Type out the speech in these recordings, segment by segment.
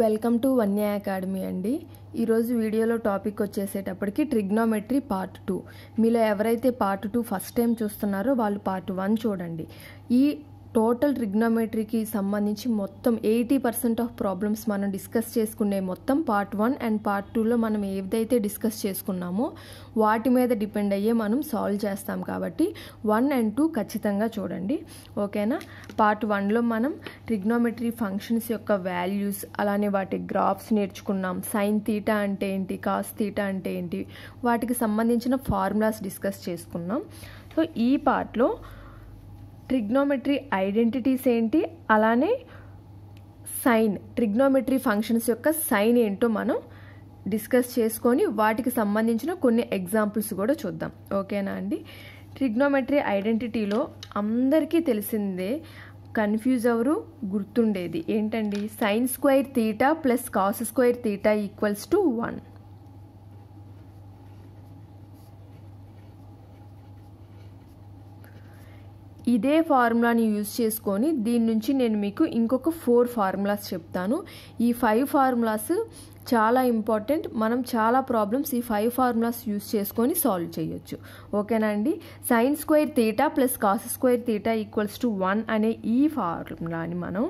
welcome to Vanya academy అండి ఈరోజు వీడియోలో టాపిక్ వచ్చేసేటప్పటికి ట్రిగ్నోమెట్రీ పార్ట్ టూ మీలో ఎవరైతే పార్ట్ టూ ఫస్ట్ టైం చూస్తున్నారో వాళ్ళు పార్ట్ వన్ చూడండి ఈ టోటల్ రిగ్నోమెట్రీకి సంబంధించి మొత్తం ఎయిటీ పర్సెంట్ ఆఫ్ ప్రాబ్లమ్స్ మనం డిస్కస్ చేసుకునే మొత్తం పార్ట్ వన్ అండ్ పార్ట్ టూలో మనం ఏదైతే డిస్కస్ చేసుకున్నామో వాటి మీద డిపెండ్ అయ్యే మనం సాల్వ్ చేస్తాం కాబట్టి వన్ అండ్ టూ ఖచ్చితంగా చూడండి ఓకేనా పార్ట్ వన్లో మనం రిగ్నోమెట్రీ ఫంక్షన్స్ యొక్క వాల్యూస్ అలానే వాటి గ్రాఫ్స్ నేర్చుకున్నాం సైన్ తీటా అంటే ఏంటి కాస్ తీటా అంటే ఏంటి వాటికి సంబంధించిన ఫార్ములాస్ డిస్కస్ చేసుకున్నాం సో ఈ పార్ట్లో ట్రిగ్నోమెట్రీ ఐడెంటిటీస్ ఏంటి అలానే సైన్ ట్రిగ్నోమెట్రీ ఫంక్షన్స్ యొక్క సైన్ ఏంటో మనం డిస్కస్ చేసుకొని వాటికి సంబంధించిన కొన్ని ఎగ్జాంపుల్స్ కూడా చూద్దాం ఓకేనా అండి ట్రిగ్నోమెట్రీ ఐడెంటిటీలో అందరికీ తెలిసిందే కన్ఫ్యూజ్ అవరు గుర్తుండేది ఏంటండి sine square theta plus cos square theta equals to one ఇదే ఫార్ములాని యూజ్ చేసుకొని దీని నుంచి నేను మీకు ఇంకొక ఫోర్ ఫార్ములాస్ చెప్తాను ఈ ఫైవ్ ఫార్ములాస్ చాలా ఇంపార్టెంట్ మనం చాలా ప్రాబ్లమ్స్ ఈ ఫైవ్ ఫార్ములాస్ యూజ్ చేసుకొని సాల్వ్ చేయొచ్చు ఓకేనా అండి sine square theta plus cos square theta equals to one అనే ఈ ఫార్ములాని మనం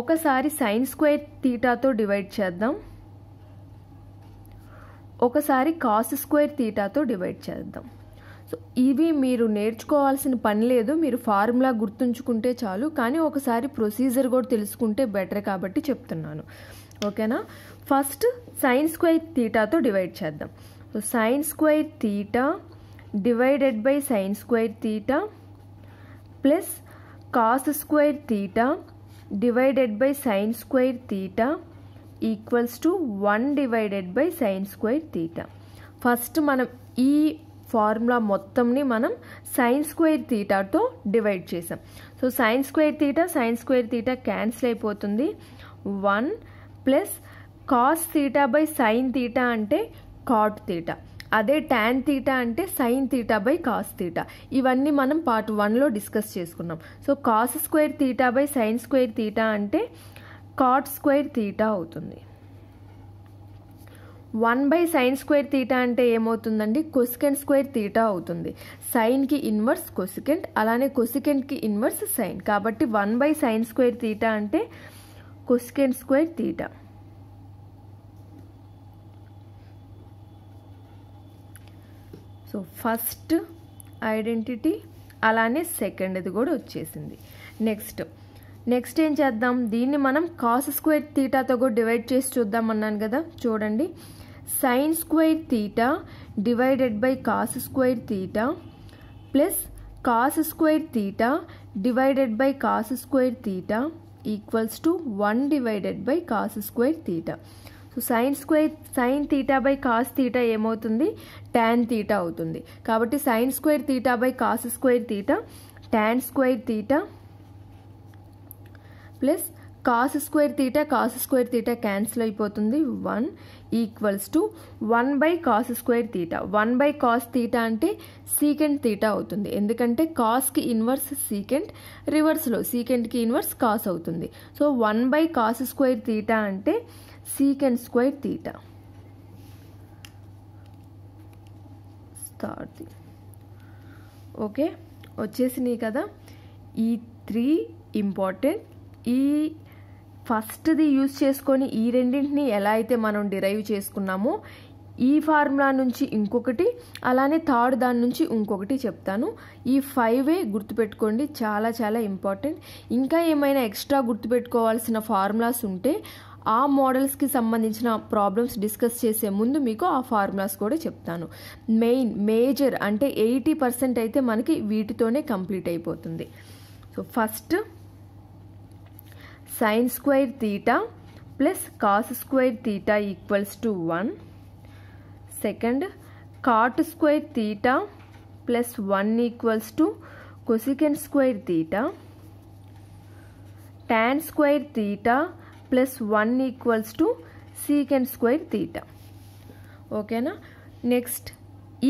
ఒకసారి సైన్ స్క్వేర్ తీటాతో డివైడ్ చేద్దాం ఒకసారి కాస్ స్క్వేర్ తీటాతో డివైడ్ చేద్దాం సో ఇవి మీరు నేర్చుకోవాల్సిన పని లేదు మీరు ఫార్ములా గుర్తుంచుకుంటే చాలు కానీ ఒకసారి ప్రొసీజర్ కూడా తెలుసుకుంటే బెటర్ కాబట్టి చెప్తున్నాను ఓకేనా ఫస్ట్ సైన్ స్క్వైర్ థీటాతో డివైడ్ చేద్దాం so sine square theta divided by sine square theta plus cos square theta divided by sine square theta equals to one divided by sine square theta first మనం ఈ formula మొత్తంని మనం sine square థీటాతో divide చేసాం so sine square theta sine square theta cancel అయిపోతుంది one plus cos theta by sine theta అంటే cot theta అదే tan theta అంటే sign theta by cos theta ఇవన్నీ మనం పార్ట్ వన్లో డిస్కస్ చేసుకున్నాం so cos square theta by sine square theta అంటే cot square theta అవుతుంది one by sine square theta అంటే ఏమవుతుందండి కొసికెంట్ స్క్వేర్ తీటా అవుతుంది సైన్కి ఇన్వర్స్ కొసికెంట్ అలానే కొసికెంట్కి ఇన్వర్స్ సైన్ కాబట్టి one by sine square theta అంటే cosecant square theta so first identity అలానే సెకండ్ కూడా వచ్చేసింది నెక్స్ట్ నెక్స్ట్ ఏం చేద్దాం దీన్ని మనం కాస్ స్క్వేర్ తీటాతో కూడా డివైడ్ చేసి చూద్దాం అన్నాను కదా చూడండి sine square theta divided by cos square theta plus cos square theta divided by cos square theta equals to one divided by cos square theta so sine square sine theta by cos theta ఏమవుతుంది tan theta అవుతుంది కాబట్టి sine square theta by cos square theta tan square theta plus cos square theta cos square theta cancel అయిపోతుంది one equals to one by cos square theta one by cos theta అంటే secant theta అవుతుంది ఎందుకంటే కాస్కి inverse secant రివర్స్లో సీకెంట్కి inverse cos అవుతుంది so one by cos square theta అంటే secant square theta third okay వచ్చేసినాయి కదా ఈ త్రీ ఇంపార్టెంట్ ఈ ఫస్ట్ది యూజ్ చేసుకొని ఈ రెండింటిని ఎలా అయితే మనం డిరైవ్ చేసుకున్నామో ఈ ఫార్ములా నుంచి ఇంకొకటి అలానే థర్డ్ దాని నుంచి ఇంకొకటి చెప్తాను ఈ ఫైవే గుర్తుపెట్టుకోండి చాలా చాలా ఇంపార్టెంట్ ఇంకా ఏమైనా ఎక్స్ట్రా గుర్తుపెట్టుకోవాల్సిన ఫార్ములాస్ ఉంటే ఆ మోడల్స్కి సంబంధించిన ప్రాబ్లమ్స్ డిస్కస్ చేసే ముందు మీకు ఆ ఫార్ములాస్ కూడా చెప్తాను మెయిన్ మేజర్ అంటే ఎయిటీ పర్సెంట్ అయితే మనకి వీటితోనే కంప్లీట్ అయిపోతుంది so first sine square theta plus cos square theta equals to one second cot square theta plus one equals to cosecant square theta tan square theta plus one equals to secant square theta ఓకేనా next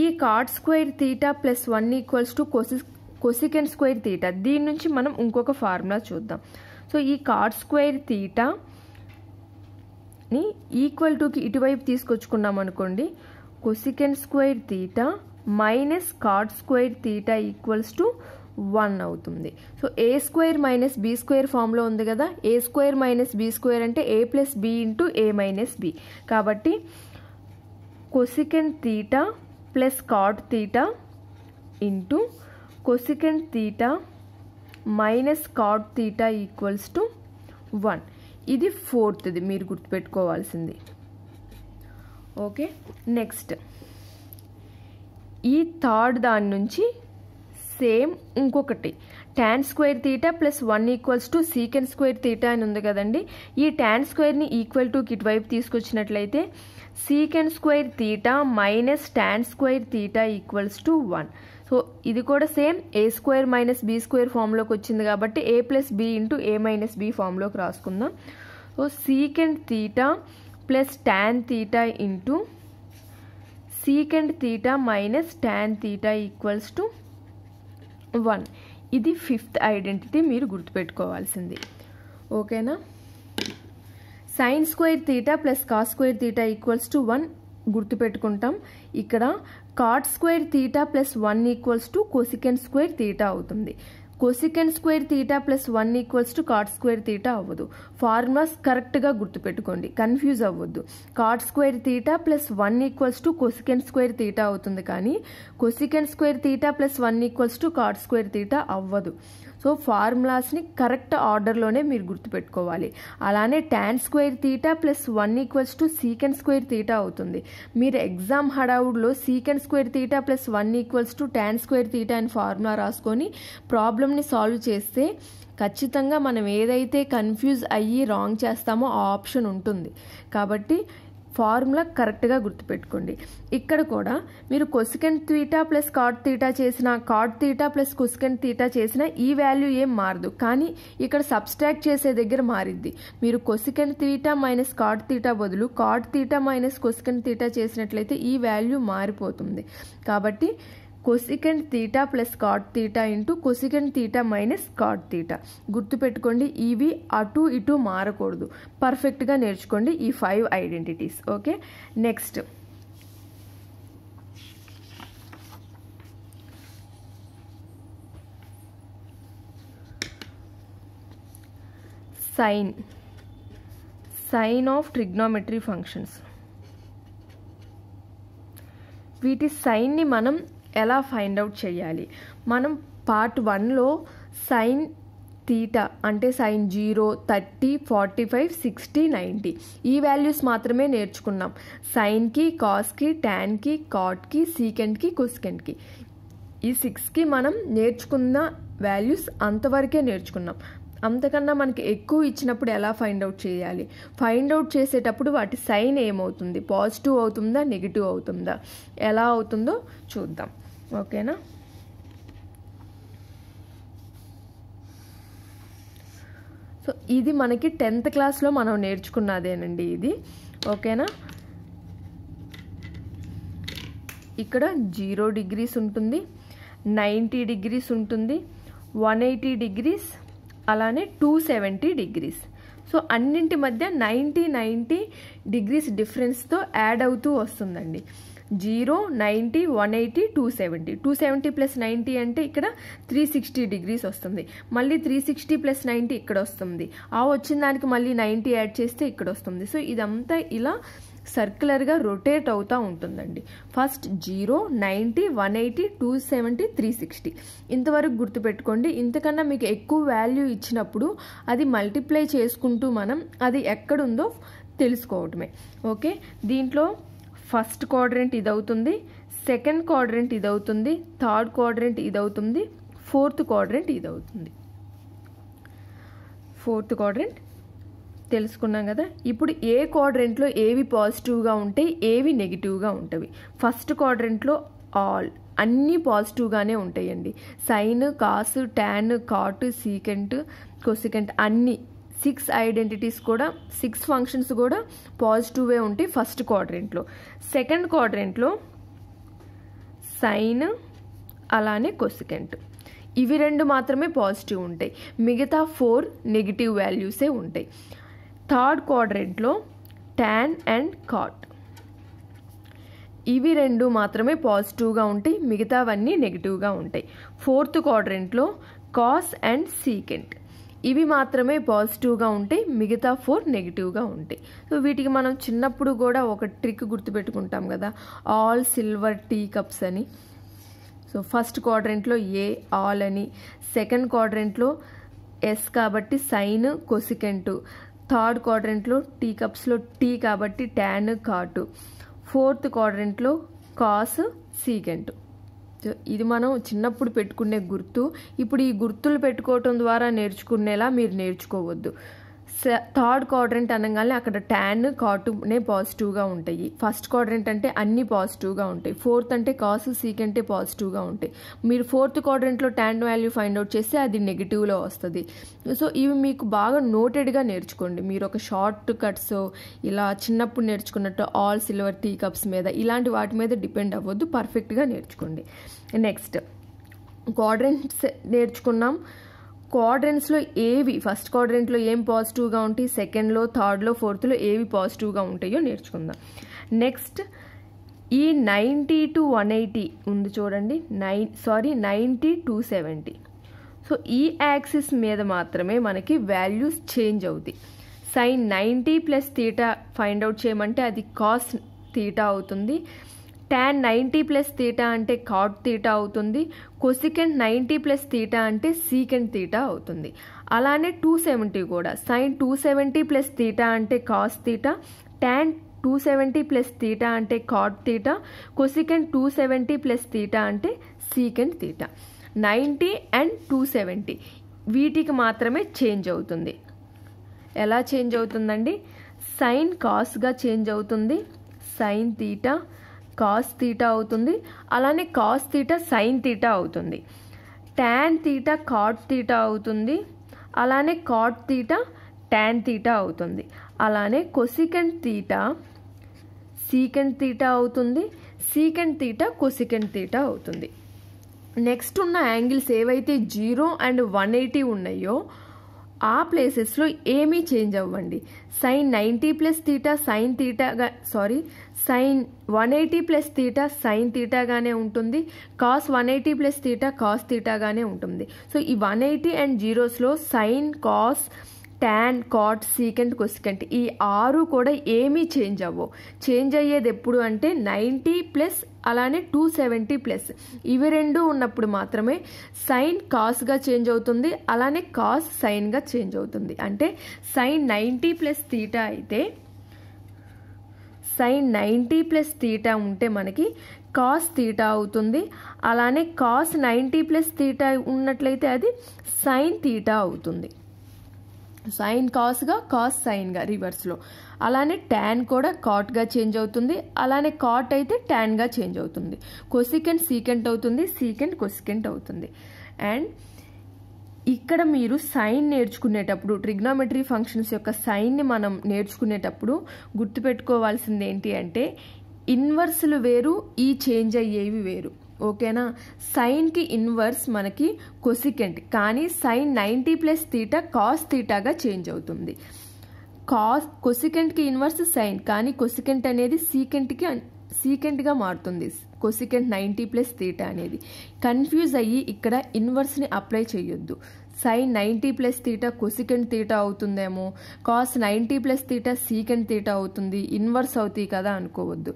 ఈ cot square theta plus one equals to cosec cosecant square theta దీని నుంచి మనం ఇంకొక formula చూద్దాం so ఈ cot square తీటాని equal టుకి ఇటువైపు తీసుకొచ్చుకున్నాం అనుకోండి cosecant square theta minus cot square theta equals to one అవుతుంది so A square minus B square ఫామ్లో ఉంది కదా A square minus B square అంటే A plus B into A minus B కాబట్టి cosecant theta plus cot theta into cosecant theta minus cot theta equals to one ఇది ఫోర్త్ది మీరు గుర్తుపెట్టుకోవాల్సింది okay next ఈ థర్డ్ దాని నుంచి సేమ్ ఇంకొకటి tan square theta plus one equals to secant square theta అని ఉంది కదండి ఈ ట్యాన్ స్క్వేర్ని ఈక్వల్ టు ఇటువైపు తీసుకొచ్చినట్లయితే secant square theta minus tan square theta equals to one so ఇది కూడా same A square minus B square ఫామ్లోకి వచ్చింది కాబట్టి A plus B into A minus B ఫామ్లోకి రాసుకుందాం so secant theta plus tan theta into secant theta minus tan theta equals to one ఇది fifth identity మీరు గుర్తుపెట్టుకోవాల్సింది ఓకేనా sine square theta plus cos square theta equals to one గుర్తుపెట్టుకుంటాం ఇక్కడ cot square theta plus one equals to cosecant square theta అవుతుంది cosecant square theta plus one equals to cot square theta అవ్వదు formulas కరెక్ట్గా గుర్తుపెట్టుకోండి confuse అవ్వద్దు cot square theta plus one equals to cosecant square theta అవుతుంది కానీ cosecant square theta plus one equals to cot square theta అవ్వదు so ఫార్ములాస్ని correct ఆర్డర్లోనే మీరు గుర్తుపెట్టుకోవాలి అలానే tan square theta plus one equals to secant square theta అవుతుంది మీరు exam హడావుడ్లో secant square theta plus one equals to tan square theta అని formula రాసుకొని ప్రాబ్లమ్ని సాల్వ్ చేస్తే ఖచ్చితంగా మనం ఏదైతే కన్ఫ్యూజ్ అయ్యి రాంగ్ చేస్తామో ఆ ఆప్షన్ ఉంటుంది కాబట్టి ఫార్ములా కరెక్ట్గా గుర్తుపెట్టుకోండి ఇక్కడ కూడా మీరు cosecant theta plus cot theta చేసిన cot theta plus cosecant theta చేసిన ఈ వాల్యూ ఏం మారదు కానీ ఇక్కడ సబ్స్ట్రాక్ట్ చేసే దగ్గర మారిద్ది మీరు cosecant theta minus cot theta బదులు cot theta minus cosecant theta చేసినట్లయితే ఈ వాల్యూ మారిపోతుంది కాబట్టి cosecant theta plus cot theta into cosecant theta minus cot theta గుర్తుపెట్టుకోండి ఇవి అటు ఇటు మారకూడదు పర్ఫెక్ట్గా నేర్చుకోండి ఈ five identities okay next sign sign of trigonometry functions వీటి సైన్ని మనం ఎలా ఫైండ్ అవుట్ చేయాలి మనం పార్ట్ వన్లో సైన్ తీట అంటే sine zero thirty forty five sixty ninety ఈ వాల్యూస్ మాత్రమే నేర్చుకున్నాం సైన్కి కాస్కి ట్యాన్కి కాట్కి సీకెంట్కి కుస్కెంట్కి ఈ సిక్స్కి మనం నేర్చుకున్న వాల్యూస్ అంతవరకే నేర్చుకున్నాం అంతకన్నా మనకి ఎక్కువ ఇచ్చినప్పుడు ఎలా ఫైండ్ అవుట్ చేయాలి ఫైండ్ అవుట్ చేసేటప్పుడు వాటి సైన్ ఏమవుతుంది పాజిటివ్ అవుతుందా నెగిటివ్ అవుతుందా ఎలా అవుతుందో చూద్దాం ఓకేనా సో ఇది మనకి టెన్త్ క్లాస్లో మనం నేర్చుకున్నదేనండి ఇది ఓకేనా ఇక్కడ జీరో డిగ్రీస్ ఉంటుంది నైంటీ డిగ్రీస్ ఉంటుంది వన్ ఎయిటీ డిగ్రీస్ అలానే టూ సెవెంటీ డిగ్రీస్ సో అన్నింటి మధ్య నైంటీ నైంటీ డిగ్రీస్ డిఫరెన్స్తో యాడ్ అవుతూ వస్తుందండి zero ninety one eighty two seventy two seventy plus ninety అంటే ఇక్కడ త్రీ సిక్స్టీ డిగ్రీస్ వస్తుంది మళ్ళీ త్రీ సిక్స్టీ ప్లస్ నైంటీ ఇక్కడ వస్తుంది ఆ వచ్చిన దానికి మళ్ళీ నైంటీ యాడ్ చేస్తే ఇక్కడ వస్తుంది సో ఇదంతా ఇలా సర్క్యులర్గా రొటేట్ అవుతూ ఉంటుందండి first zero ninety one eighty two seventy three sixty ఇంతవరకు గుర్తుపెట్టుకోండి ఇంతకన్నా మీకు ఎక్కువ వాల్యూ ఇచ్చినప్పుడు అది మల్టిప్లై చేసుకుంటూ మనం అది ఎక్కడుందో తెలుసుకోవటమే ఓకే దీంట్లో ఫస్ట్ క్వాడ్రెంట్ ఇదవుతుంది సెకండ్ క్వాడ్రెంట్ ఇదవుతుంది థర్డ్ క్వాడ్రెంట్ ఇదవుతుంది ఫోర్త్ క్వాడ్రెంట్ ఇదవుతుంది ఫోర్త్ క్వాడ్రెంట్ తెలుసుకున్నాం కదా ఇప్పుడు ఏ క్వాడ్రెంట్లో ఏవి పాజిటివ్గా ఉంటాయి ఏవి నెగిటివ్గా ఉంటవి ఫస్ట్ క్వాడ్రెంట్లో ఆల్ అన్నీ పాజిటివ్గానే ఉంటాయండి sine cos tan cot secant cosecant అన్నీ సిక్స్ ఐడెంటిటీస్ కూడా సిక్స్ ఫంక్షన్స్ కూడా పాజిటివే ఉంటాయి ఫస్ట్ క్వాడ్రెంట్లో సెకండ్ క్వాడ్రెంట్లో సైన్ అలానే కొసికెంట్ ఇవి రెండు మాత్రమే పాజిటివ్ ఉంటాయి మిగతా ఫోర్ నెగిటివ్ వాల్యూసే ఉంటాయి థర్డ్ క్వాడ్రెంట్లో ట్యాన్ అండ్ కాట్ ఇవి రెండు మాత్రమే పాజిటివ్గా ఉంటాయి మిగతావన్నీ నెగిటివ్గా ఉంటాయి ఫోర్త్ క్వాడ్రెంట్లో కాస్ అండ్ సీకెంట్ ఇవి మాత్రమే పాజిటివ్గా ఉంటాయి మిగతా ఫోర్ నెగిటివ్గా ఉంటాయి సో వీటికి మనం చిన్నప్పుడు కూడా ఒక ట్రిక్ గుర్తుపెట్టుకుంటాం కదా ఆల్ సిల్వర్ టీ కప్స్ అని సో ఫస్ట్ క్వాడ్రెంట్లో ఏ ఆల్ అని సెకండ్ క్వాడ్రెంట్లో ఎస్ కాబట్టి సైన్ కొసికెంటు థర్డ్ క్వాడ్రెంట్లో టీ కప్స్లో టీ కాబట్టి ట్యాన్ కాటు ఫోర్త్ క్వాడ్రెంట్లో కాస్ సీకెంటు ఇది మనం చిన్నప్పుడు పెట్టుకునే గుర్తు ఇప్పుడు ఈ గుర్తులు పెట్టుకోవటం ద్వారా నేర్చుకునేలా మీరు నేర్చుకోవద్దు థర్డ్ క్వాడ్రెంట్ అనగానే అక్కడ ట్యాన్ కాటునే పాజిటివ్గా ఉంటాయి ఫస్ట్ క్వాడ్రెంట్ అంటే అన్నీ పాజిటివ్గా ఉంటాయి ఫోర్త్ అంటే కాస్ సీక్ అంటే పాజిటివ్గా ఉంటాయి మీరు ఫోర్త్ క్వాడ్రెంట్లో ట్యాన్ వాల్యూ ఫైండ్ అవుట్ చేస్తే అది నెగిటివ్లో వస్తుంది సో ఇవి మీకు బాగా నోటెడ్గా నేర్చుకోండి మీరు ఒక షార్ట్ కట్స్ ఇలా చిన్నప్పుడు నేర్చుకున్నట్టు ఆల్ సిల్వర్ టీ కప్స్ మీద ఇలాంటి వాటి మీద డిపెండ్ అవ్వద్దు పర్ఫెక్ట్గా నేర్చుకోండి నెక్స్ట్ క్వాడ్రెంట్స్ నేర్చుకున్నాం క్వాడ్రెంట్స్లో ఏవి ఫస్ట్ క్వాడ్రెంట్లో ఏం పాజిటివ్గా ఉంటాయి సెకండ్లో థర్డ్లో ఫోర్త్లో ఏవి పాజిటివ్గా ఉంటాయో నేర్చుకుందాం నెక్స్ట్ ఈ నైంటీ టు వన్ ఎయిటీ ఉంది చూడండి nine sorry ninety two seventy so ఈ యాక్సిస్ మీద మాత్రమే మనకి వాల్యూస్ చేంజ్ అవుతాయి sine ninety plus theta find out చేయమంటే అది కాస్ తీటా అవుతుంది టాన్ నైంటీ ప్లస్ తీటా అంటే కాట్ తీటా అవుతుంది కొసికెంట్ నైంటీ ప్లస్ తీటా అంటే సీకెంట్ తీటా అవుతుంది అలానే టూ సెవెంటీ కూడా sine two seventy plus theta అంటే cos theta tan two seventy plus theta అంటే cot theta cosecant two seventy plus theta అంటే secant theta ninety and two seventy వీటికి మాత్రమే change అవుతుంది ఎలా చేంజ్ అవుతుందండి సైన్ కాస్గా చేంజ్ అవుతుంది సైన్ తీటా కాస్ తీటా అవుతుంది అలానే కాస్ తీటా సైన్ తీటా అవుతుంది ట్యాన్ తీటా కాట్ తీటా అవుతుంది అలానే కాట్ తీటా ట్యాన్ తీటా అవుతుంది అలానే కొసికెంట్ తీటా సీకెంట్ తీటా అవుతుంది సీకెంట్ తీటా కొసికెంట్ తీటా అవుతుంది నెక్స్ట్ ఉన్న యాంగిల్స్ ఏవైతే జీరో అండ్ వన్ ఎయిటీ ఉన్నాయో ఆ ప్లేసెస్లో ఏమీ చేంజ్ అవ్వండి sine ninety plus theta sign తీటాగా sorry sine one eighty plus theta sine తీటాగానే ఉంటుంది cos one eighty plus theta cos తీటాగానే ఉంటుంది సో ఈ వన్ ఎయిటీ అండ్ జీరోస్లో sine cos tan cot secant cosecant ఈ ఆరు కూడా ఏమీ చేంజ్ అవ్వవు చేంజ్ అయ్యేది ఎప్పుడు అంటే నైంటీ ప్లస్ అలానే టూ సెవెంటీ ప్లస్ ఇవి రెండు ఉన్నప్పుడు మాత్రమే సైన్ కాస్గా చేంజ్ అవుతుంది అలానే కాస్ సైన్గా చేంజ్ అవుతుంది అంటే సైన్ నైంటీ ప్లస్ తీటా అయితే సైన్ నైంటీ ప్లస్ తీటా ఉంటే మనకి కాస్ తీటా అవుతుంది అలానే కాస్ నైంటీ ప్లస్ తీటా ఉన్నట్లయితే అది సైన్ తీటా అవుతుంది సైన్ కాస్గా కాస్ సైన్గా రివర్స్లో అలానే ట్యాన్ కూడా కాట్గా చేంజ్ అవుతుంది అలానే కాట్ అయితే ట్యాన్గా చేంజ్ అవుతుంది కొసికెంట్ సీకెంట్ అవుతుంది సీకెంట్ కొసికెంట్ అవుతుంది అండ్ ఇక్కడ మీరు సైన్ నేర్చుకునేటప్పుడు ట్రిగ్నోమెట్రీ ఫంక్షన్స్ యొక్క సైన్ని మనం నేర్చుకునేటప్పుడు గుర్తుపెట్టుకోవాల్సింది ఏంటి అంటే ఇన్వర్స్లు వేరు ఈ చేంజ్ అయ్యేవి వేరు ఓకేనా సైన్కి ఇన్వర్స్ మనకి కొసికెంట్ కానీ sine ninety plus theta cos తీటాగా చేంజ్ అవుతుంది కాస్ కొసికెంట్కి ఇన్వర్స్ సైన్ కానీ కొసికెంట్ అనేది సీకెంట్కి సీకెంట్గా మారుతుంది కొసికెంట్ నైంటీ ప్లస్ తీటా అనేది కన్ఫ్యూజ్ అయ్యి ఇక్కడ ఇన్వర్స్ని అప్లై చేయొద్దు sine ninety plus theta cosecant theta అవుతుందేమో cos ninety plus theta secant theta అవుతుంది ఇన్వర్స్ అవుతాయి కదా అనుకోవద్దు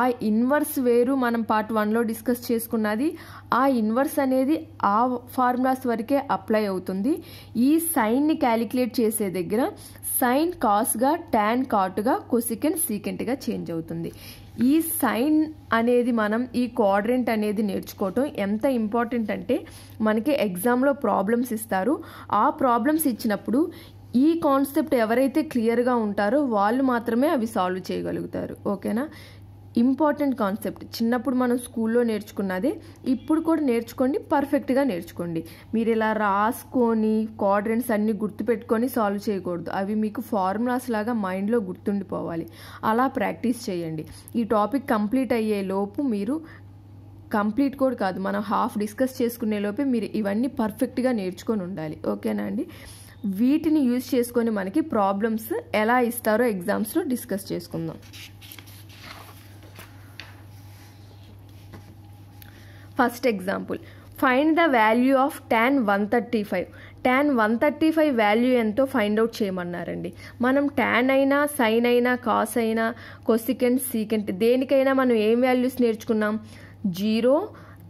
ఆ ఇన్వర్స్ వేరు మనం పార్ట్ వన్లో డిస్కస్ చేసుకున్నది ఆ ఇన్వర్స్ అనేది ఆ ఫార్ములాస్ వరకే అప్లై అవుతుంది ఈ సైన్ని క్యాలిక్యులేట్ చేసే దగ్గర సైన్ కాస్గా ట్యాన్ కాటుగా కొసికెంట్ సీకెంట్గా చేంజ్ అవుతుంది ఈ సైన్ అనేది మనం ఈ క్వాడ్రెంట్ అనేది నేర్చుకోవటం ఎంత ఇంపార్టెంట్ అంటే మనకి ఎగ్జామ్లో ప్రాబ్లమ్స్ ఇస్తారు ఆ ప్రాబ్లమ్స్ ఇచ్చినప్పుడు ఈ కాన్సెప్ట్ ఎవరైతే క్లియర్గా ఉంటారో వాళ్ళు మాత్రమే అవి సాల్వ్ చేయగలుగుతారు ఓకేనా ఇంపార్టెంట్ కాన్సెప్ట్ చిన్నప్పుడు మనం స్కూల్లో నేర్చుకున్నది ఇప్పుడు కూడా నేర్చుకోండి పర్ఫెక్ట్గా నేర్చుకోండి మీరు ఇలా రాసుకొని క్వాడ్రెంట్స్ అన్నీ గుర్తుపెట్టుకొని సాల్వ్ చేయకూడదు అవి మీకు ఫార్ములాస్ లాగా మైండ్లో గుర్తుండిపోవాలి అలా ప్రాక్టీస్ చేయండి ఈ టాపిక్ కంప్లీట్ అయ్యే లోపు మీరు కంప్లీట్ కూడా కాదు మనం హాఫ్ డిస్కస్ చేసుకునే లోపే మీరు ఇవన్నీ పర్ఫెక్ట్గా నేర్చుకొని ఉండాలి ఓకేనా అండి వీటిని యూజ్ చేసుకొని మనకి ప్రాబ్లమ్స్ ఎలా ఇస్తారో ఎగ్జామ్స్లో డిస్కస్ చేసుకుందాం first example find the value of tan one thirty five tan one thirty five value ఎంతో ఫైండ్ అవుట్ చేయమన్నారండి మనం ట్యాన్ అయినా సైన్ అయినా కాస్ అయినా కొసికెంట్ సీకెంట్ దేనికైనా మనం ఏం వాల్యూస్ నేర్చుకున్నాం zero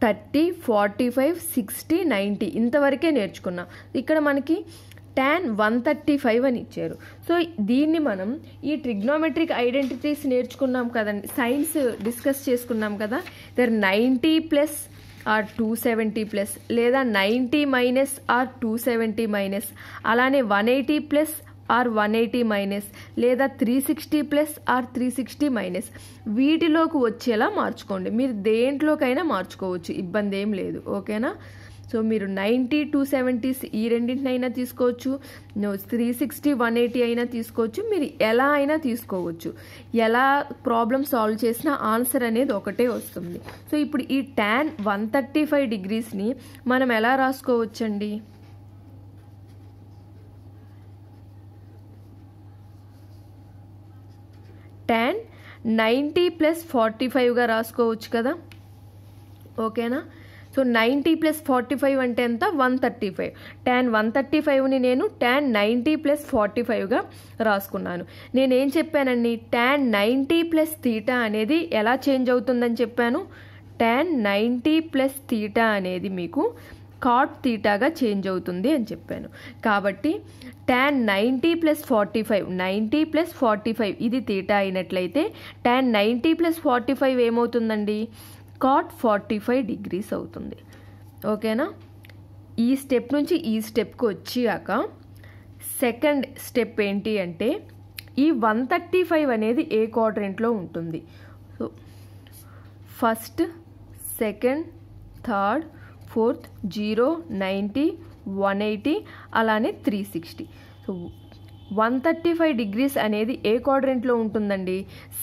thirty forty five sixty ninety ఇంతవరకే నేర్చుకున్నాం ఇక్కడ మనకి ట్యాన్ వన్ థర్టీ ఫైవ్ అని ఇచ్చారు సో దీన్ని మనం ఈ ట్రిగ్నోమెట్రిక్ ఐడెంటిటీస్ నేర్చుకున్నాం కదండి సైన్స్ డిస్కస్ చేసుకున్నాం కదా దర్ ninety plus or two seventy plus లేదా ninety minus or two seventy minus అలానే one eighty plus or one eighty minus లేదా three sixty plus or three sixty minus వీటిలోకి వచ్చేలా మార్చుకోండి మీరు దేంట్లోకైనా మార్చుకోవచ్చు ఇబ్బంది ఏం లేదు ఓకేనా సో మీరు నైంటీ టూ సెవెంటీస్ ఈ రెండింటినైనా తీసుకోవచ్చు త్రీ సిక్స్టీ వన్ ఎయిటీ అయినా తీసుకోవచ్చు మీరు ఎలా అయినా తీసుకోవచ్చు ఎలా ప్రాబ్లమ్ సాల్వ్ చేసినా ఆన్సర్ అనేది ఒకటే వస్తుంది సో ఇప్పుడు ఈ ట్యాన్ వన్ థర్టీ ఫైవ్ డిగ్రీస్ని మనం ఎలా రాసుకోవచ్చండి ట్యాన్ నైంటీ ప్లస్ ఫార్టీ ఫైవ్గా రాసుకోవచ్చు కదా ఓకేనా so ninety plus forty five అంటే ఎంత one thirty five tan one thirty ఫైవ్ని నేను ట్యాన్ నైంటీ ప్లస్ ఫార్టీ ఫైవ్గా రాసుకున్నాను నేనేం చెప్పానండి ట్యాన్ నైంటీ ప్లస్ థీటా అనేది ఎలా చేంజ్ అవుతుందని చెప్పాను ట్యాన్ నైంటీ ప్లస్ థీటా అనేది మీకు కాట్ థీటాగా చేంజ్ అవుతుంది అని చెప్పాను కాబట్టి tan ninety plus forty five ninety plus forty five ఇది థీటా అయినట్లయితే tan ninety plus forty five ఏమవుతుందండి కాట్ ఫార్టీ ఫైవ్ డిగ్రీస్ అవుతుంది ఓకేనా ఈ స్టెప్ నుంచి ఈ స్టెప్కి వచ్చాక సెకండ్ స్టెప్ ఏంటి అంటే ఈ వన్ థర్టీ ఫైవ్ అనేది ఏ క్వాడ్రెంట్లో ఉంటుంది so first second third fourth zero ninety one eighty అలానే three sixty so one thirty five degrees అనేది ఏ క్వాడ్రెంట్లో ఉంటుందండి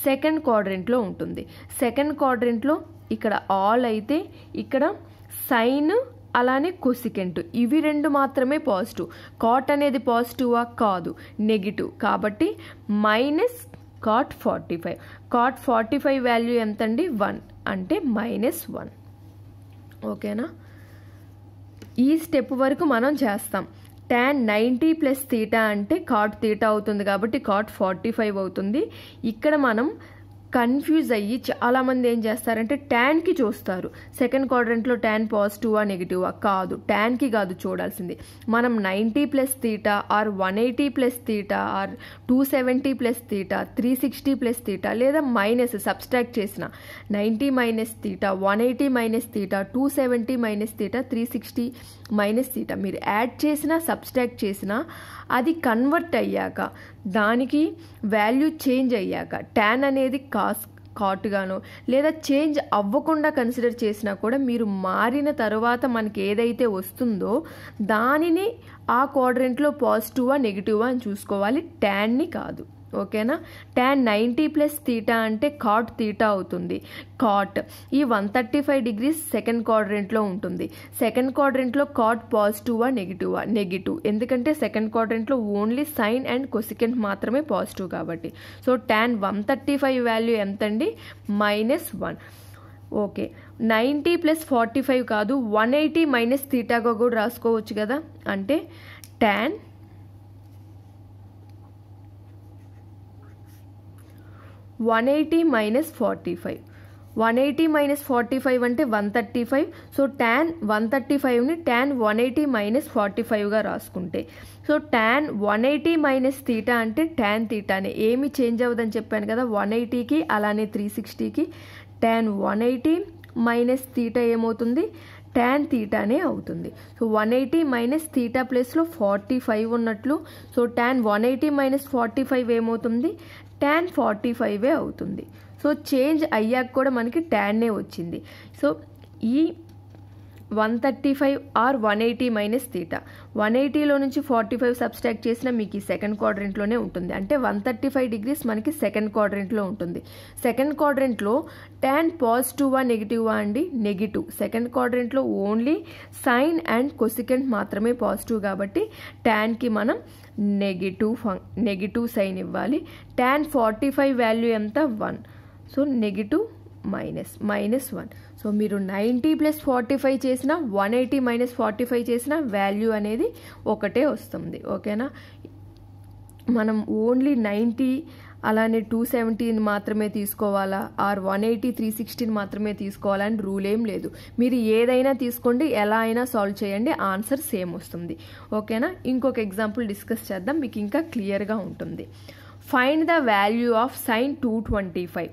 సెకండ్ క్వాడ్రెంట్లో ఉంటుంది సెకండ్ క్వాడ్రెంట్లో ఇక్కడ ఆల్ అయితే ఇక్కడ సైన్ అలానే కొసికెంట్ ఇవి రెండు మాత్రమే పాజిటివ్ కాట్ అనేది పాజిటివా కాదు నెగిటివ్ కాబట్టి minus cot forty five cot forty five value ఎంతండి వన్ అంటే మైనస్ వన్ ఓకేనా ఈ స్టెప్ వరకు మనం చేస్తాం ట్యాన్ నైంటీ ప్లస్ తీటా అంటే కాట్ తీటా అవుతుంది కాబట్టి కాట్ ఫార్టీ ఫైవ్ అవుతుంది ఇక్కడ మనం కన్ఫ్యూజ్ అయ్యి చాలామంది ఏం చేస్తారంటే ట్యాన్కి చూస్తారు సెకండ్ క్వాడ్రంట్లో ట్యాన్ పాజిటివా నెగిటివా కాదు ట్యాన్కి కాదు చూడాల్సింది మనం ninety plus theta or one eighty plus theta or two seventy plus theta three sixty plus theta లేదా మైనస్ సబ్స్ట్రాక్ట్ చేసిన ninety minus theta one eighty minus theta two seventy minus theta three sixty minus theta మీరు add చేసినా subtract చేసినా అది convert అయ్యాక దానికి value change అయ్యాక tan అనేది కాస్ కాటుగాను లేదా చేంజ్ అవ్వకుండా కన్సిడర్ చేసినా కూడా మీరు మారిన తర్వాత మనకి ఏదైతే వస్తుందో దానిని ఆ క్వాడ్రెంట్లో పాజిటివా నెగిటివా అని చూసుకోవాలి ట్యాన్ని కాదు ఓకేనా ట్యాన్ నైంటీ ప్లస్ తీటా అంటే కాట్ తీటా అవుతుంది కాట్ ఈ one thirty five degrees second క్వాడ్రెంట్లో ఉంటుంది సెకండ్ క్వాడ్రెంట్లో కాట్ పాజిటివా నెగిటివా నెగిటివ్ ఎందుకంటే సెకండ్ క్వాడ్రెంట్లో ఓన్లీ సైన్ అండ్ కొసికెంట్ మాత్రమే పాజిటివ్ కాబట్టి so tan one thirty five value ఎంతండి minus one okay ninety plus forty five కాదు వన్ ఎయిటీ మైనస్ తీటాగా కూడా రాసుకోవచ్చు కదా అంటే tan one eighty minus forty five one eighty minus forty five అంటే one thirty five so tan one thirty ఫైవ్ని tan one eighty minus forty ఫైవ్గా రాసుకుంటే so tan one eighty minus theta అంటే ట్యాన్ తీటానే ఏమి చేంజ్ అవ్వదని చెప్పాను కదా వన్ ఎయిటీకి అలానే త్రీ సిక్స్టీకి tan one eighty minus theta ఏమవుతుంది ట్యాన్ థీటానే అవుతుంది so one eighty minus theta ప్లేస్లో ఫార్టీ ఫైవ్ ఉన్నట్లు so tan one eighty minus forty five ఏమవుతుంది ట్యాన్ ఫార్టీ ఫైవే అవుతుంది సో చేంజ్ అయ్యాక కూడా మనకి ట్యాన్నే వచ్చింది సో ఈ one thirty five or one eighty minus theta one ఎయిటీలో నుంచి ఫార్టీ ఫైవ్ సబ్స్ట్రాక్ట్ చేసినా మీకు ఈ సెకండ్ క్వాడ్రెంట్లోనే ఉంటుంది అంటే వన్ థర్టీ ఫైవ్ డిగ్రీస్ మనకి సెకండ్ క్వాడ్రెంట్లో ఉంటుంది సెకండ్ క్వాడ్రెంట్లో ట్యాన్ పాజిటివా నెగిటివా అండి నెగిటివ్ సెకండ్ క్వాడ్రెంట్లో ఓన్లీ సైన్ అండ్ కొసికెంట్ మాత్రమే పాజిటివ్ కాబట్టి ట్యాన్కి మనం నెగిటివ్ ఫం నెగిటివ్ సైన్ ఇవ్వాలి ట్యాన్ ఫార్టీ ఫైవ్ వాల్యూ ఎంత one so negative minus minus one so మీరు నైంటీ ప్లస్ ఫార్టీ ఫైవ్ చేసిన one eighty minus forty five చేసిన వాల్యూ అనేది ఒకటే వస్తుంది ఓకేనా మనం ఓన్లీ నైంటీ అలానే టూ సెవెంటీని మాత్రమే తీసుకోవాలా ఆర్ వన్ ఎయిటీ త్రీ సిక్స్టీని మాత్రమే తీసుకోవాలని రూల్ ఏం లేదు మీరు ఏదైనా తీసుకోండి ఎలా అయినా సాల్వ్ చేయండి ఆన్సర్ సేమ్ వస్తుంది ఓకేనా ఇంకొక ఎగ్జాంపుల్ డిస్కస్ చేద్దాం మీకు ఇంకా క్లియర్గా ఉంటుంది find the value of sine two twenty five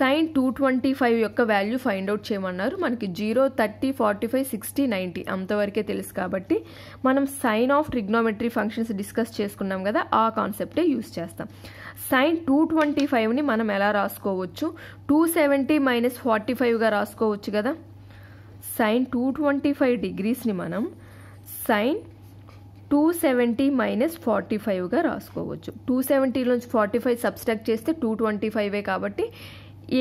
sine two twenty five యొక్క వాల్యూ ఫైండ్ అవుట్ చేయమన్నారు మనకి zero thirty forty five sixty ninety అంతవరకే తెలుసు కాబట్టి మనం sign of trigonometry functions discuss చేసుకున్నాం కదా ఆ కాన్సెప్టే యూస్ చేస్తాం సైన్ టూ ట్వంటీ ఫైవ్ని మనం ఎలా రాసుకోవచ్చు టూ సెవెంటీ మైనస్ ఫార్టీ ఫైవ్గా రాసుకోవచ్చు కదా సైన్ టూ ట్వంటీ ఫైవ్ డిగ్రీస్ని మనం sine two seventy minus forty ఫైవ్గా రాసుకోవచ్చు టూ సెవెంటీలోంచి ఫార్టీ ఫైవ్ సబ్స్ట్రాక్ట్ చేస్తే టూ ట్వంటీ ఫైవే కాబట్టి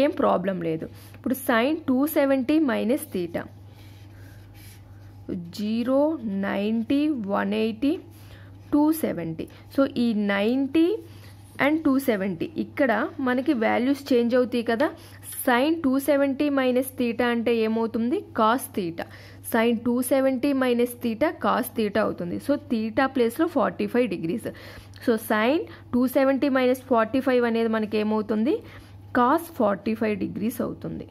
ఏం ప్రాబ్లం లేదు ఇప్పుడు sine two seventy minus theta zero ninety one eighty two seventy so ఈ నైంటీ అండ్ టూ సెవెంటీ ఇక్కడ మనకి వాల్యూస్ చేంజ్ అవుతాయి కదా sine two seventy minus theta అంటే ఏమవుతుంది cos theta sign two seventy minus theta cos theta అవుతుంది so theta ప్లేస్లో forty five degrees so sine two seventy minus forty five అనేది మనకి ఏమవుతుంది కాస్ ఫార్టీ ఫైవ్ డిగ్రీస్ అవుతుంది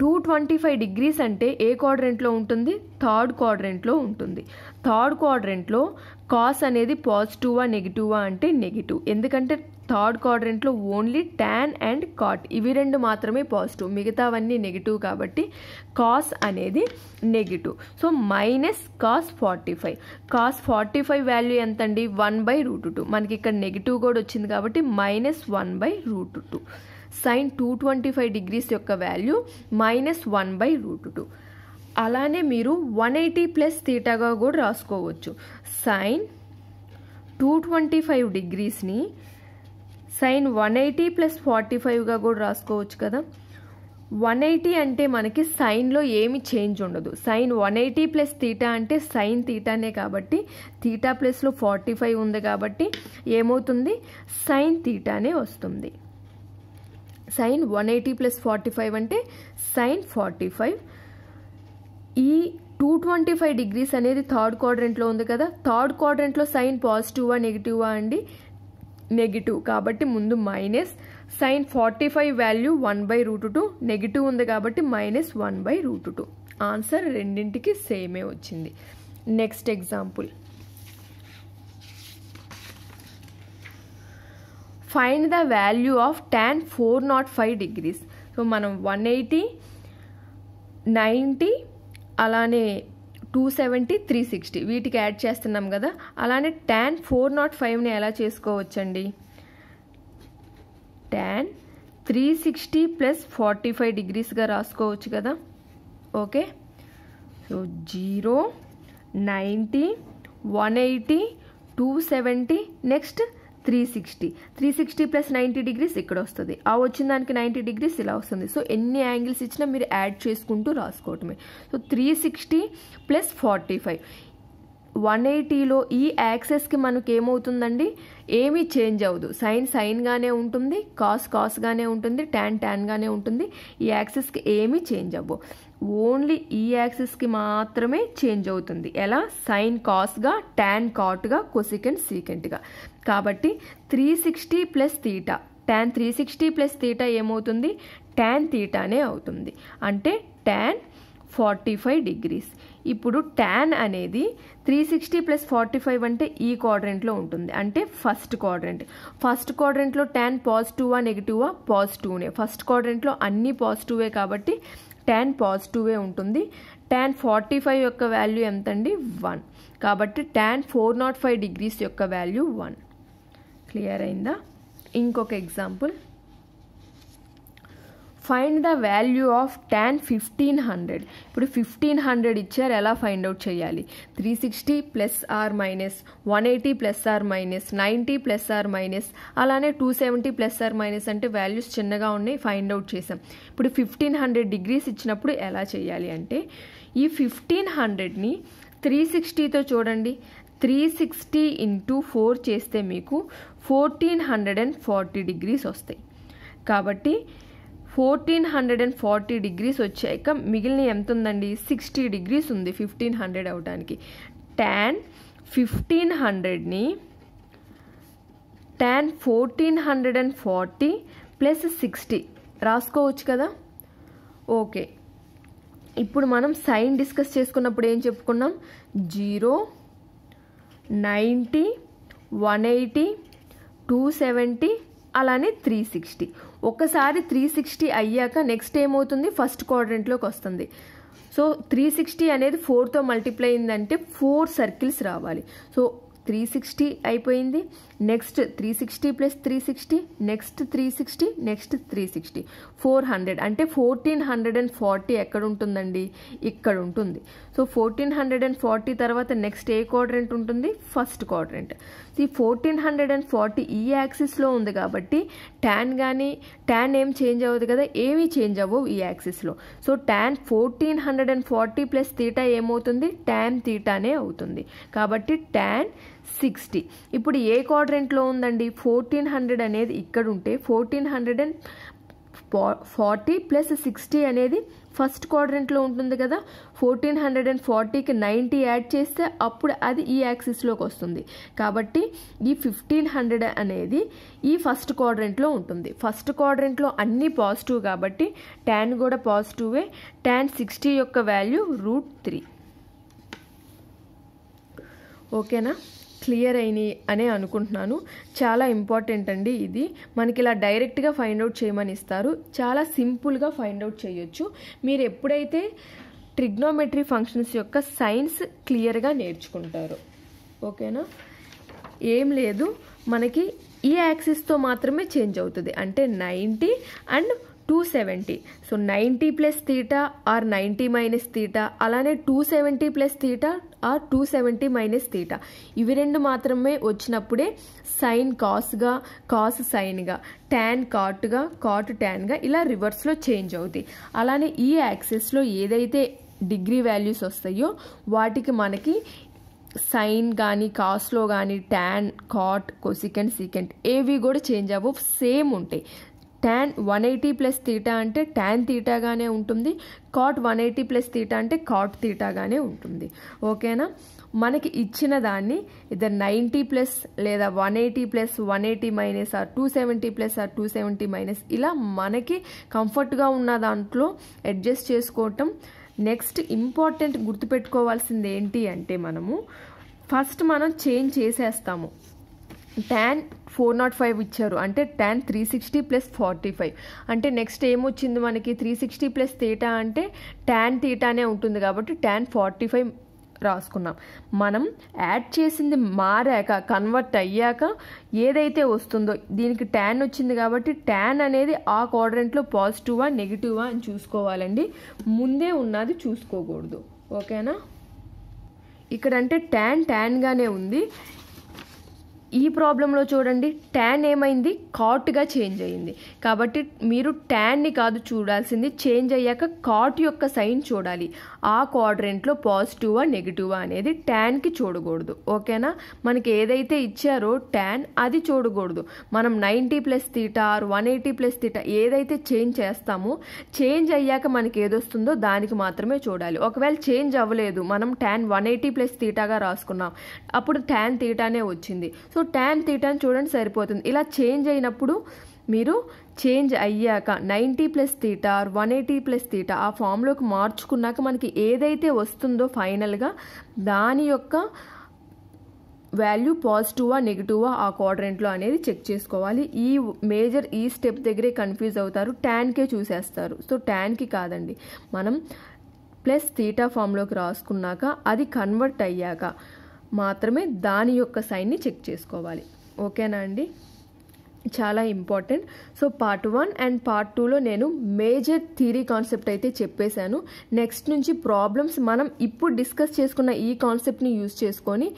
టూ ట్వంటీ ఫైవ్ డిగ్రీస్ అంటే ఏ క్వాడ్రెంట్లో ఉంటుంది థర్డ్ క్వాడ్రెంట్లో ఉంటుంది థర్డ్ క్వాడ్రెంట్లో కాస్ అనేది పాజిటివా నెగిటివా అంటే నెగిటివ్ ఎందుకంటే థర్డ్ క్వాడ్రెంట్లో ఓన్లీ ట్యాన్ అండ్ కాట్ ఇవి రెండు మాత్రమే పాజిటివ్ మిగతావన్నీ నెగిటివ్ కాబట్టి కాస్ అనేది negative so minus cos forty five cos forty five value ఎంత అండి వన్ బై రూట్ టూ మనకి ఇక్కడ నెగిటివ్ కూడా వచ్చింది కాబట్టి minus one by root two sine two twenty five degrees యొక్క value minus one by root two అలానే మీరు వన్ ఎయిటీ ప్లస్ థీటాగా కూడా రాసుకోవచ్చు సైన్ టూ ట్వంటీ ఫైవ్ డిగ్రీస్ని sine one eighty plus forty ఫైవ్గా కూడా రాసుకోవచ్చు కదా వన్ ఎయిటీ అంటే మనకి సైన్లో ఏమి చేంజ్ ఉండదు sine one eighty plus theta అంటే సైన్ తీటానే కాబట్టి తీటా ప్లస్లో ఫార్టీ ఫైవ్ ఉంది కాబట్టి ఏమవుతుంది సైన్ తీటానే వస్తుంది sine one eighty plus forty five అంటే సైన్ ఫార్టీ ఫైవ్ ఈ టూ ట్వంటీ ఫైవ్ డిగ్రీస్ అనేది థర్డ్ క్వాడ్రెంట్లో ఉంది కదా థర్డ్ క్వాడ్రెంట్లో సైన్ పాజిటివా నెగిటివా అండి నెగిటివ్ కాబట్టి ముందు minus sine forty five value one by root two negative ఉంది కాబట్టి minus one by root two answer రెండింటికి సేమే వచ్చింది next example find the value of tan four not five degrees so మనం వన్ ఎయిటీ నైంటీ అలానే two seventy three sixty వీటికి add చేస్తున్నాం కదా అలానే ట్యాన్ ఫోర్ నాట్ ఫైవ్ని ఎలా చేసుకోవచ్చండి tan three sixty plus forty five డిగ్రీస్గా రాసుకోవచ్చు కదా okay so zero ninety one eighty two seventy next three sixty three sixty plus ninety degrees ఇక్కడ వస్తుంది ఆ వచ్చిన దానికి నైంటీ డిగ్రీస్ ఇలా వస్తుంది సో ఎన్ని యాంగిల్స్ ఇచ్చినా మీరు యాడ్ చేసుకుంటూ రాసుకోవటమే so three sixty plus forty five one ఎయిటీలో ఈ యాక్సెస్కి మనకి ఏమవుతుందండి ఏమీ చేంజ్ అవ్వదు సైన్ సైన్గానే ఉంటుంది కాస్ కాస్గానే ఉంటుంది ట్యాన్ ట్యాన్గానే ఉంటుంది ఈ యాక్సెస్కి ఏమీ చేంజ్ అవ్వవు ఓన్లీ ఈ యాక్సిస్కి మాత్రమే చేంజ్ అవుతుంది ఎలా సైన్ కాస్గా ట్యాన్ కాట్గా కొసికెంట్ సీకెంట్గా కాబట్టి three sixty plus theta tan three sixty plus theta ఏమవుతుంది ట్యాన్ తీటానే అవుతుంది అంటే ట్యాన్ ఫార్టీ ఫైవ్ డిగ్రీస్ ఇప్పుడు ట్యాన్ అనేది three sixty plus forty five అంటే ఈ క్వాడ్రెంట్లో ఉంటుంది అంటే ఫస్ట్ క్వాడ్రెంట్ ఫస్ట్ క్వాడ్రెంట్లో ట్యాన్ పాజిటివా నెగిటివా పాజిటివ్నే ఫస్ట్ క్వాడ్రెంట్లో అన్నీ పాజిటివే కాబట్టి టెన్ పాజిటివే ఉంటుంది టెన్ ఫార్టీ ఫైవ్ యొక్క వాల్యూ ఎంతండి వన్ కాబట్టి tan four not five degrees యొక్క వాల్యూ వన్ క్లియర్ అయిందా ఇంకొక example find the value of tan fifteen hundred ఇప్పుడు ఫిఫ్టీన్ హండ్రెడ్ ఇచ్చారు ఎలా ఫైండ్ అవుట్ చేయాలి three sixty plus or minus one eighty plus or minus ninety plus or minus అలానే two seventy plus or minus అంటే values చిన్నగా ఉన్నాయి find out చేసాం ఇప్పుడు ఫిఫ్టీన్ హండ్రెడ్ డిగ్రీస్ ఇచ్చినప్పుడు ఎలా చేయాలి అంటే ఈ ఫిఫ్టీన్ హండ్రెడ్ని త్రీ సిక్స్టీతో చూడండి త్రీ సిక్స్టీ ఇంటూ ఫోర్ చేస్తే మీకు fourteen hundred and forty degrees వస్తాయి కాబట్టి fourteen hundred and forty degrees వచ్చాక మిగిలిన ఎంత ఉందండి సిక్స్టీ డిగ్రీస్ ఉంది ఫిఫ్టీన్ హండ్రెడ్ అవడానికి ట్యాన్ ఫిఫ్టీన్ హండ్రెడ్ని tan fourteen hundred and forty plus sixty రాసుకోవచ్చు కదా ఓకే ఇప్పుడు మనం సైన్ డిస్కస్ చేసుకున్నప్పుడు ఏం చెప్పుకున్నాం zero ninety one eighty two seventy అలానే త్రీ సిక్స్టీ ఒకసారి త్రీ సిక్స్టీ అయ్యాక నెక్స్ట్ ఏమవుతుంది ఫస్ట్ క్వాడ్రెంట్లోకి వస్తుంది సో త్రీ సిక్స్టీ అనేది ఫోర్తో మల్టిప్లై అయిందంటే ఫోర్ సర్కిల్స్ రావాలి సో త్రీ సిక్స్టీ అయిపోయింది next three sixty plus three sixty next three sixty next three sixty four hundred అంటే ఫోర్టీన్ హండ్రెడ్ అండ్ ఫార్టీ ఎక్కడ ఉంటుందండి ఇక్కడ ఉంటుంది so fourteen hundred and forty తర్వాత నెక్స్ట్ ఏ క్వాడ్రెంట్ ఉంటుంది ఫస్ట్ క్వాడ్రెంట్ ఈ ఫోర్టీన్ హండ్రెడ్ అండ్ ఫార్టీ ఈ యాక్సిస్లో ఉంది కాబట్టి ట్యాన్ కానీ ట్యాన్ ఏం చేంజ్ అవ్వదు కదా ఏమీ చేంజ్ అవ్వవు ఈ యాక్సిస్లో so tan fourteen hundred and forty plus theta ఏమవుతుంది ట్యాన్ తీటానే అవుతుంది కాబట్టి ట్యాన్ సిక్స్టీ ఇప్పుడు ఏ క్వాడ్రెంట్లో ఉందండి ఫోర్టీన్ హండ్రెడ్ అనేది ఇక్కడ ఉంటే fourteen hundred and forty plus sixty అనేది ఫస్ట్ క్వాడ్రెంట్లో ఉంటుంది కదా ఫోర్టీన్ హండ్రెడ్ అండ్ ఫార్టీకి నైంటీ యాడ్ చేస్తే అప్పుడు అది ఈ యాక్సిస్లోకి వస్తుంది కాబట్టి ఈ ఫిఫ్టీన్ హండ్రెడ్ అనేది ఈ ఫస్ట్ క్వాడ్రెంట్లో ఉంటుంది ఫస్ట్ క్వాడ్రెంట్లో అన్నీ పాజిటివ్ కాబట్టి ట్యాన్ కూడా పాజిటివే ట్యాన్ సిక్స్టీ యొక్క వాల్యూ రూట్ త్రీ ఓకేనా క్లియర్ అయినాయి అనే అనుకుంటున్నాను చాలా ఇంపార్టెంట్ అండి ఇది మనకి ఇలా డైరెక్ట్గా ఫైండ్ అవుట్ చేయమని ఇస్తారు చాలా సింపుల్గా ఫైండ్ అవుట్ చేయొచ్చు మీరు ఎప్పుడైతే ట్రిగ్నోమెట్రీ ఫంక్షన్స్ యొక్క సైన్స్ క్లియర్గా నేర్చుకుంటారు ఓకేనా ఏం లేదు మనకి ఈ యాక్సిస్తో మాత్రమే చేంజ్ అవుతుంది అంటే ninety and two seventy so ninety plus theta or ninety minus theta అలానే two seventy plus theta or two seventy minus theta ఇవి రెండు మాత్రమే వచ్చినప్పుడే సైన్ కాస్గా కాస్ సైన్గా ట్యాన్ కాట్గా కాట్ ట్యాన్గా ఇలా రివర్స్లో చేంజ్ అవుతాయి అలానే ఈ యాక్సెస్లో ఏదైతే డిగ్రీ వాల్యూస్ వస్తాయో వాటికి మనకి సైన్ కానీ కాస్లో కానీ ట్యాన్ కాట్ కొసికెంట్ సెకండ్ ఏవి కూడా చేంజ్ అవ్వవు సేమ్ ఉంటాయి tan one eighty plus theta అంటే ట్యాన్ తీటాగానే ఉంటుంది cot one eighty plus theta అంటే కాట్ తీటాగానే ఉంటుంది ఓకేనా మనకి ఇచ్చిన దాన్ని ఇద్దరు నైంటీ ప్లస్ లేదా one eighty plus one eighty minus or two seventy plus or two seventy minus ఇలా మనకి కంఫర్ట్గా ఉన్న దాంట్లో అడ్జస్ట్ చేసుకోవటం నెక్స్ట్ ఇంపార్టెంట్ గుర్తుపెట్టుకోవాల్సింది ఏంటి అంటే మనము ఫస్ట్ మనం చేంజ్ చేసేస్తాము ట్యాన్ ఫోర్ నాట్ ఫైవ్ ఇచ్చారు అంటే tan three sixty plus forty five అంటే నెక్స్ట్ ఏమొచ్చింది మనకి త్రీ సిక్స్టీ ప్లస్ తీటా అంటే ట్యాన్ తీటానే ఉంటుంది కాబట్టి ట్యాన్ ఫార్టీ ఫైవ్ రాసుకున్నాం మనం యాడ్ చేసింది మారాక కన్వర్ట్ అయ్యాక ఏదైతే వస్తుందో దీనికి ట్యాన్ వచ్చింది కాబట్టి ట్యాన్ అనేది ఆ క్వాడ్రెంట్లో పాజిటివా నెగిటివా అని చూసుకోవాలండి ముందే ఉన్నది చూసుకోకూడదు ఓకేనా ఇక్కడంటే ట్యాన్ ట్యాన్గానే ఉంది ఈ ప్రాబ్లంలో చూడండి ట్యాన్ ఏమైంది కాట్గా చేంజ్ అయ్యింది కాబట్టి మీరు ట్యాన్ని కాదు చూడాల్సింది చేంజ్ అయ్యాక కాట్ యొక్క సైన్ చూడాలి ఆ క్వాడ్రెంట్లో పాజిటివా నెగిటివా అనేది ట్యాన్కి చూడకూడదు ఓకేనా మనకి ఏదైతే ఇచ్చారో ట్యాన్ అది చూడకూడదు మనం ninety plus theta or one eighty plus theta ఏదైతే చేంజ్ చేస్తామో చేంజ్ అయ్యాక మనకి ఏదొస్తుందో దానికి మాత్రమే చూడాలి ఒకవేళ చేంజ్ అవ్వలేదు మనం ట్యాన్ వన్ ఎయిటీ ప్లస్ తీటాగా రాసుకున్నాం అప్పుడు ట్యాన్ తీటానే వచ్చింది సో ట్యాన్ తీటాని చూడండి సరిపోతుంది ఇలా చేంజ్ అయినప్పుడు మీరు చేంజ్ అయ్యాక ninety plus theta or one eighty plus theta ఆ ఫామ్లోకి మార్చుకున్నాక మనకి ఏదైతే వస్తుందో ఫైనల్గా దాని యొక్క వాల్యూ పాజిటివా నెగిటివా ఆ క్వాడ్రెంట్లో అనేది చెక్ చేసుకోవాలి ఈ మేజర్ ఈ స్టెప్ దగ్గరే కన్ఫ్యూజ్ అవుతారు ట్యాన్కే చూసేస్తారు సో ట్యాన్కి కాదండి మనం ప్లస్ తీటా ఫామ్లోకి రాసుకున్నాక అది కన్వర్ట్ అయ్యాక మాత్రమే దాని యొక్క సైన్ని చెక్ చేసుకోవాలి ఓకేనా అండి చాలా important so part one and part టూలో నేను మేజర్ థీరీ కాన్సెప్ట్ అయితే చెప్పేశాను నెక్స్ట్ నుంచి ప్రాబ్లమ్స్ మనం ఇప్పుడు డిస్కస్ చేసుకున్న ఈ కాన్సెప్ట్ని యూజ్ చేసుకొని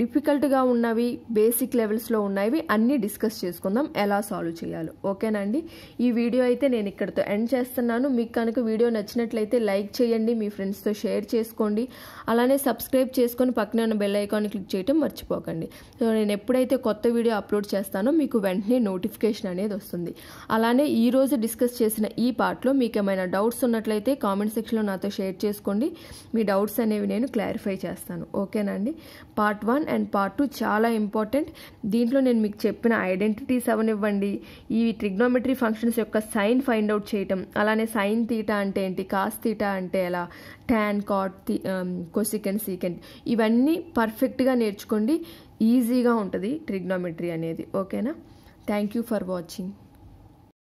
డిఫికల్ట్గా ఉన్నవి బేసిక్ లెవెల్స్లో ఉన్నవి అన్నీ డిస్కస్ చేసుకుందాం ఎలా సాల్వ్ చేయాలో ఓకేనండి ఈ వీడియో అయితే నేను ఇక్కడితో ఎండ్ చేస్తున్నాను మీకు కనుక వీడియో నచ్చినట్లయితే లైక్ చేయండి మీ ఫ్రెండ్స్తో షేర్ చేసుకోండి అలానే సబ్స్క్రైబ్ చేసుకొని పక్కన ఉన్న బెల్ ఐకాన్ క్లిక్ చేయడం మర్చిపోకండి సో నేను ఎప్పుడైతే కొత్త వీడియో అప్లోడ్ చేస్తానో మీకు వెంటనే నోటిఫికేషన్ అనేది వస్తుంది అలానే ఈరోజు డిస్కస్ చేసిన ఈ పార్ట్లో మీకు ఏమైనా డౌట్స్ ఉన్నట్లయితే కామెంట్ సెక్షన్లో నాతో షేర్ చేసుకోండి మీ డౌట్స్ అనేవి నేను క్లారిఫై చేస్తాను ఓకేనండి part one one and part two చాలా ఇంపార్టెంట్ దీంట్లో నేను మీకు చెప్పిన ఐడెంటిటీస్ అవనివ్వండి ఈ ట్రిగ్నోమెట్రీ ఫంక్షన్స్ యొక్క సైన్ ఫైండ్ అవుట్ చేయటం అలానే సైన్ తీటా అంటే ఏంటి కాస్ తీటా అంటే ఎలా ట్యాన్ కాట్ కొసికెన్ సీకెంట్ ఇవన్నీ పర్ఫెక్ట్గా నేర్చుకోండి ఈజీగా ఉంటుంది ట్రిగ్నోమెట్రీ అనేది ఓకేనా థ్యాంక్ యూ ఫర్ వాచింగ్